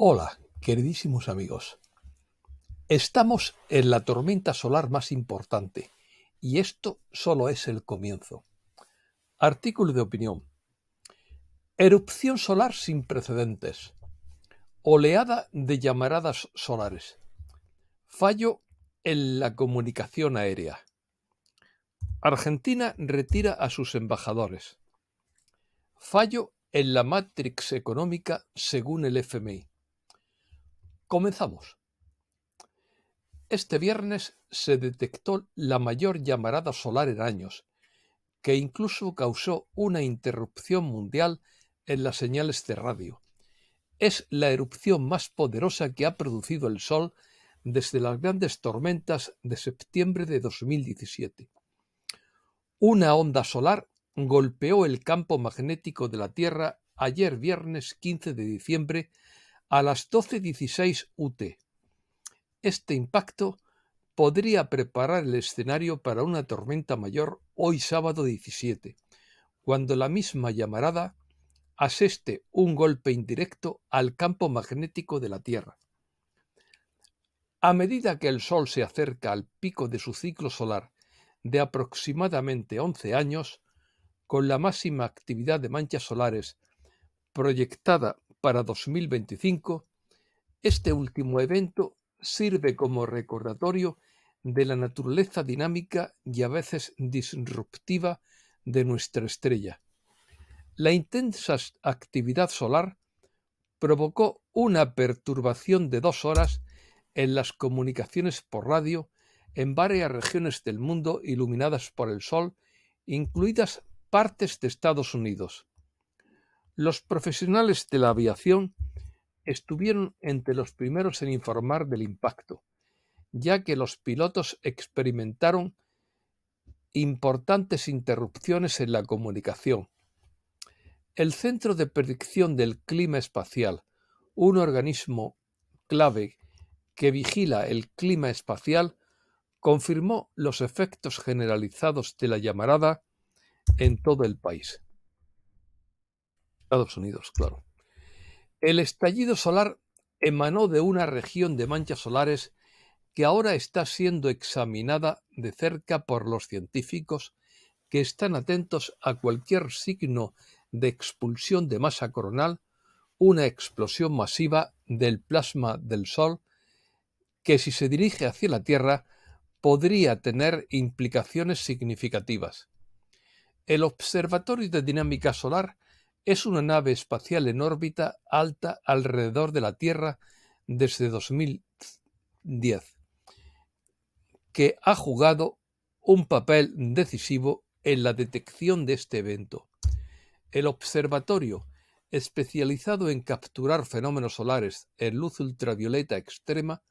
Hola, queridísimos amigos. Estamos en la tormenta solar más importante y esto solo es el comienzo. Artículo de opinión. Erupción solar sin precedentes. Oleada de llamaradas solares. Fallo en la comunicación aérea. Argentina retira a sus embajadores. Fallo en la matrix económica según el FMI. Comenzamos. Este viernes se detectó la mayor llamarada solar en años, que incluso causó una interrupción mundial en las señales de radio. Es la erupción más poderosa que ha producido el Sol desde las grandes tormentas de septiembre de 2017. Una onda solar golpeó el campo magnético de la Tierra ayer viernes 15 de diciembre a las 12.16 UT. Este impacto podría preparar el escenario para una tormenta mayor hoy sábado 17, cuando la misma llamarada aseste un golpe indirecto al campo magnético de la Tierra. A medida que el Sol se acerca al pico de su ciclo solar de aproximadamente 11 años, con la máxima actividad de manchas solares proyectada para 2025, este último evento sirve como recordatorio de la naturaleza dinámica y a veces disruptiva de nuestra estrella. La intensa actividad solar provocó una perturbación de dos horas en las comunicaciones por radio en varias regiones del mundo iluminadas por el Sol, incluidas partes de Estados Unidos. Los profesionales de la aviación estuvieron entre los primeros en informar del impacto, ya que los pilotos experimentaron importantes interrupciones en la comunicación. El Centro de Predicción del Clima Espacial, un organismo clave que vigila el clima espacial, confirmó los efectos generalizados de la llamarada en todo el país. Estados Unidos, claro. El estallido solar emanó de una región de manchas solares que ahora está siendo examinada de cerca por los científicos que están atentos a cualquier signo de expulsión de masa coronal, una explosión masiva del plasma del Sol, que si se dirige hacia la Tierra podría tener implicaciones significativas. El Observatorio de Dinámica Solar es una nave espacial en órbita alta alrededor de la Tierra desde 2010, que ha jugado un papel decisivo en la detección de este evento. El observatorio, especializado en capturar fenómenos solares en luz ultravioleta extrema,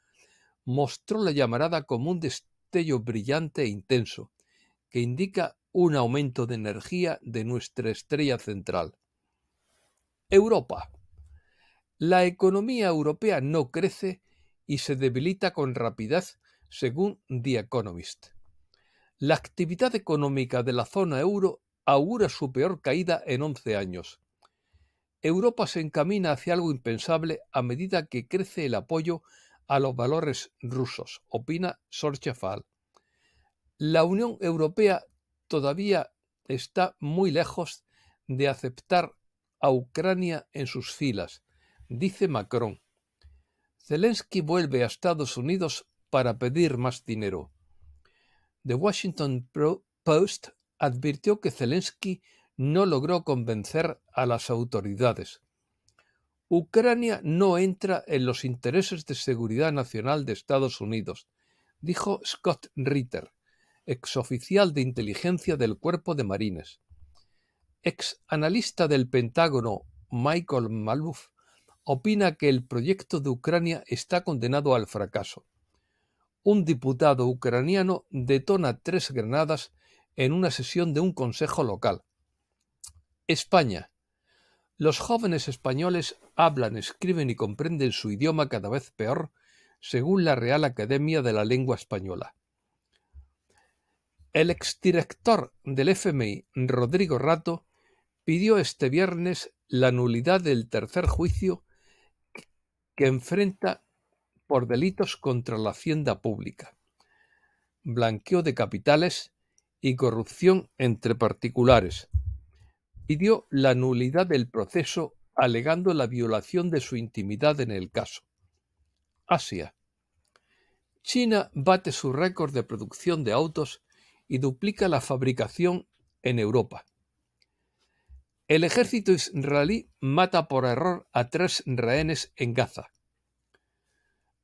mostró la llamarada como un destello brillante e intenso, que indica un aumento de energía de nuestra estrella central. Europa. La economía europea no crece y se debilita con rapidez, según The Economist. La actividad económica de la zona euro augura su peor caída en 11 años. Europa se encamina hacia algo impensable a medida que crece el apoyo a los valores rusos, opina Sorchefal. La Unión Europea todavía está muy lejos de aceptar a Ucrania en sus filas, dice Macron. Zelensky vuelve a Estados Unidos para pedir más dinero. The Washington Post advirtió que Zelensky no logró convencer a las autoridades. Ucrania no entra en los intereses de seguridad nacional de Estados Unidos, dijo Scott Ritter, exoficial de inteligencia del Cuerpo de Marines ex analista del Pentágono Michael Malouf opina que el proyecto de Ucrania está condenado al fracaso. Un diputado ucraniano detona tres granadas en una sesión de un consejo local. España. Los jóvenes españoles hablan, escriben y comprenden su idioma cada vez peor, según la Real Academia de la Lengua Española. El exdirector del FMI, Rodrigo Rato, pidió este viernes la nulidad del tercer juicio que enfrenta por delitos contra la hacienda pública, blanqueo de capitales y corrupción entre particulares. Pidió la nulidad del proceso alegando la violación de su intimidad en el caso. Asia. China bate su récord de producción de autos y duplica la fabricación en Europa. El ejército israelí mata por error a tres rehenes en Gaza.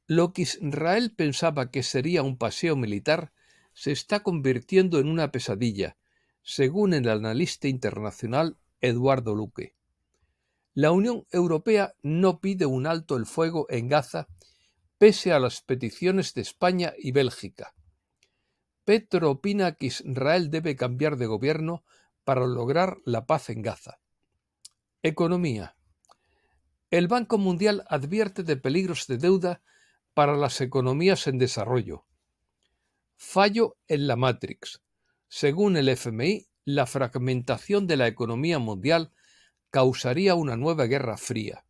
Lo que Israel pensaba que sería un paseo militar se está convirtiendo en una pesadilla, según el analista internacional Eduardo Luque. La Unión Europea no pide un alto el fuego en Gaza pese a las peticiones de España y Bélgica. Petro opina que Israel debe cambiar de gobierno para lograr la paz en Gaza. Economía. El Banco Mundial advierte de peligros de deuda para las economías en desarrollo. Fallo en la Matrix. Según el FMI, la fragmentación de la economía mundial causaría una nueva guerra fría.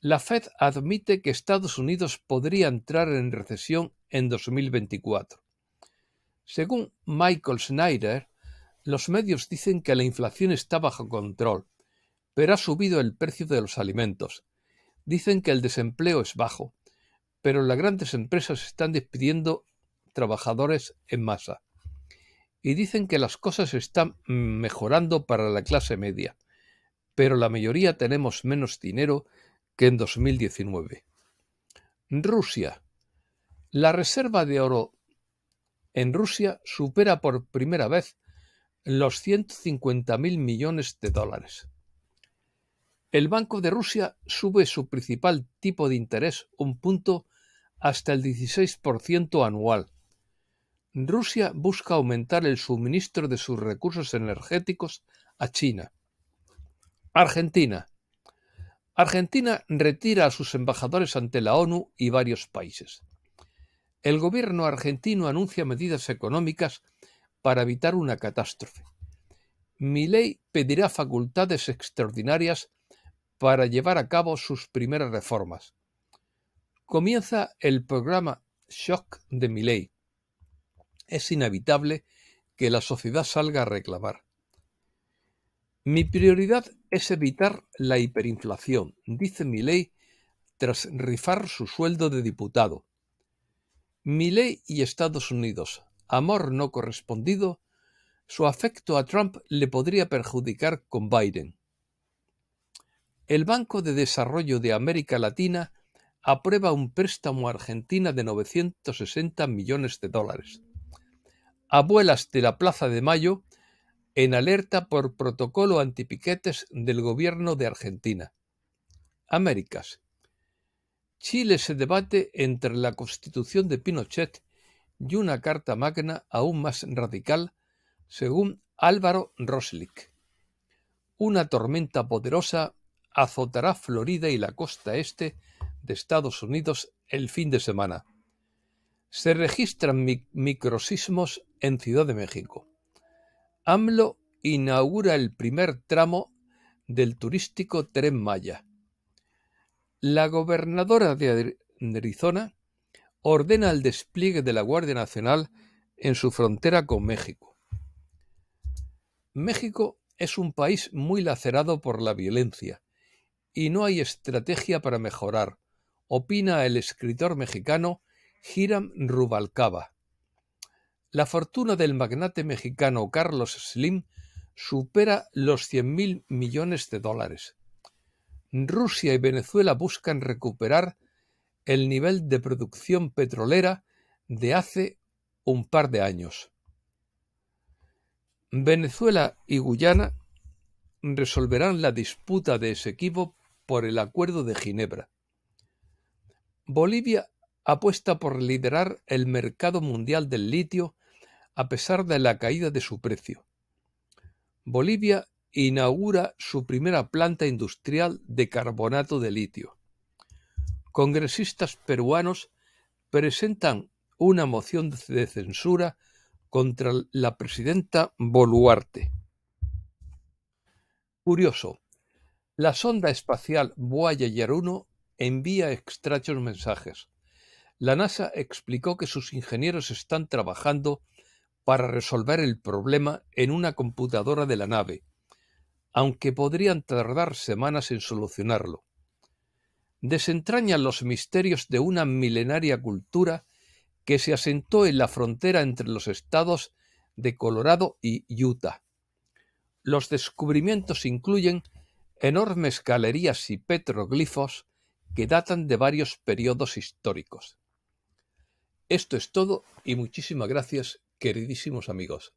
La Fed admite que Estados Unidos podría entrar en recesión en 2024. Según Michael Schneider, los medios dicen que la inflación está bajo control, pero ha subido el precio de los alimentos. Dicen que el desempleo es bajo, pero las grandes empresas están despidiendo trabajadores en masa. Y dicen que las cosas están mejorando para la clase media, pero la mayoría tenemos menos dinero que en 2019. Rusia. La reserva de oro en Rusia supera por primera vez los 150.000 millones de dólares. El Banco de Rusia sube su principal tipo de interés un punto hasta el 16% anual. Rusia busca aumentar el suministro de sus recursos energéticos a China. Argentina. Argentina retira a sus embajadores ante la ONU y varios países. El gobierno argentino anuncia medidas económicas para evitar una catástrofe. ley pedirá facultades extraordinarias para llevar a cabo sus primeras reformas. Comienza el programa Shock de ley Es inevitable que la sociedad salga a reclamar. Mi prioridad es evitar la hiperinflación, dice ley tras rifar su sueldo de diputado. ley y Estados Unidos, amor no correspondido, su afecto a Trump le podría perjudicar con Biden. El Banco de Desarrollo de América Latina aprueba un préstamo a Argentina de 960 millones de dólares. Abuelas de la Plaza de Mayo en alerta por protocolo antipiquetes del gobierno de Argentina. Américas. Chile se debate entre la constitución de Pinochet y una Carta Magna aún más radical, según Álvaro Roslick. Una tormenta poderosa azotará Florida y la costa este de Estados Unidos el fin de semana. Se registran microsismos en Ciudad de México. AMLO inaugura el primer tramo del turístico Tren Maya. La gobernadora de Arizona ordena el despliegue de la Guardia Nacional en su frontera con México. México es un país muy lacerado por la violencia y no hay estrategia para mejorar, opina el escritor mexicano Hiram Rubalcaba. La fortuna del magnate mexicano Carlos Slim supera los mil millones de dólares. Rusia y Venezuela buscan recuperar el nivel de producción petrolera de hace un par de años. Venezuela y Guyana resolverán la disputa de ese equipo por el Acuerdo de Ginebra. Bolivia apuesta por liderar el mercado mundial del litio a pesar de la caída de su precio. Bolivia inaugura su primera planta industrial de carbonato de litio. Congresistas peruanos presentan una moción de censura contra la presidenta Boluarte. Curioso. La sonda espacial Voyager 1 envía extrachos mensajes. La NASA explicó que sus ingenieros están trabajando para resolver el problema en una computadora de la nave, aunque podrían tardar semanas en solucionarlo desentraña los misterios de una milenaria cultura que se asentó en la frontera entre los estados de Colorado y Utah. Los descubrimientos incluyen enormes galerías y petroglifos que datan de varios periodos históricos. Esto es todo y muchísimas gracias, queridísimos amigos.